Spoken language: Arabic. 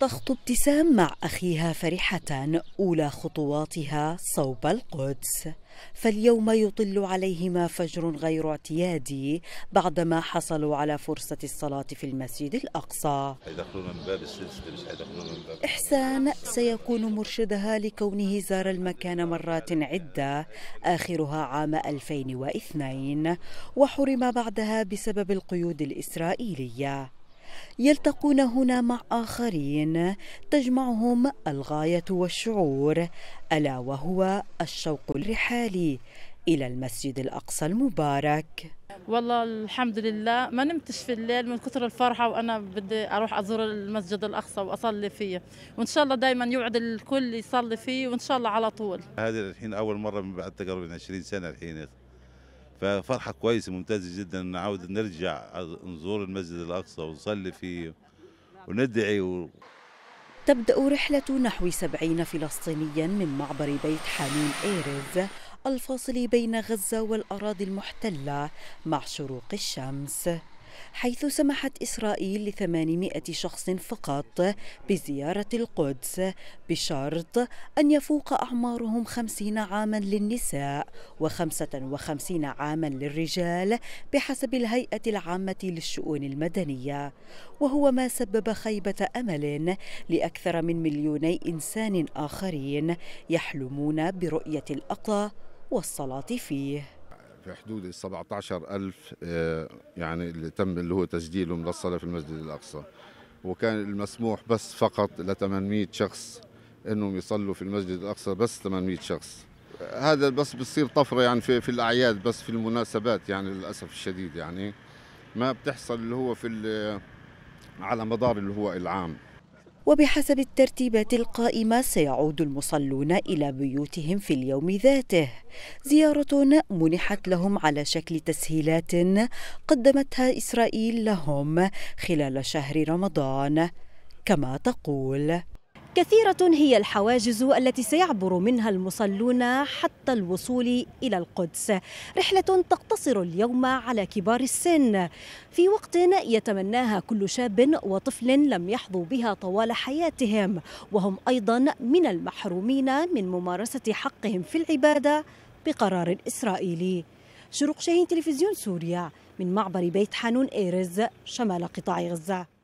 تخطو ابتسام مع أخيها فرحة أولى خطواتها صوب القدس فاليوم يطل عليهما فجر غير اعتيادي بعدما حصلوا على فرصة الصلاة في المسجد الأقصى من باب من باب. إحسان سيكون مرشدها لكونه زار المكان مرات عدة آخرها عام 2002 وحرم بعدها بسبب القيود الإسرائيلية يلتقون هنا مع اخرين تجمعهم الغايه والشعور الا وهو الشوق الرحالي الى المسجد الاقصى المبارك والله الحمد لله ما نمتش في الليل من كثر الفرحه وانا بدي اروح ازور المسجد الاقصى واصلي فيه وان شاء الله دائما يوعد الكل يصلي فيه وان شاء الله على طول هذه الحين اول مره من بعد تقريبا 20 سنه الحين ففرحة كويسة ممتازة جدا نعود نرجع نزور المسجد الأقصى ونصلي فيه وندعي و... تبدأ رحلة نحو سبعين فلسطينيا من معبر بيت حميم إيرز الفاصل بين غزة والأراضي المحتلة مع شروق الشمس حيث سمحت إسرائيل ل 800 شخص فقط بزيارة القدس بشرط أن يفوق أعمارهم 50 عاما للنساء و55 عاما للرجال بحسب الهيئة العامة للشؤون المدنية وهو ما سبب خيبة أمل لأكثر من مليوني إنسان آخرين يحلمون برؤية الأقصى والصلاة فيه في حدود ال 17000 آه، يعني اللي تم اللي هو تسجيلهم للصلاه في المسجد الاقصى وكان المسموح بس فقط ل 800 شخص انهم يصلوا في المسجد الاقصى بس 800 شخص هذا بس بتصير طفره يعني في, في الاعياد بس في المناسبات يعني للاسف الشديد يعني ما بتحصل اللي هو في على مدار اللي هو العام وبحسب الترتيبات القائمة سيعود المصلون إلى بيوتهم في اليوم ذاته زيارة منحت لهم على شكل تسهيلات قدمتها إسرائيل لهم خلال شهر رمضان كما تقول كثيرة هي الحواجز التي سيعبر منها المصلون حتى الوصول إلى القدس رحلة تقتصر اليوم على كبار السن في وقت يتمناها كل شاب وطفل لم يحظوا بها طوال حياتهم وهم أيضا من المحرومين من ممارسة حقهم في العبادة بقرار إسرائيلي شروق شاهين تلفزيون سوريا من معبر بيت حانون إيرز شمال قطاع غزة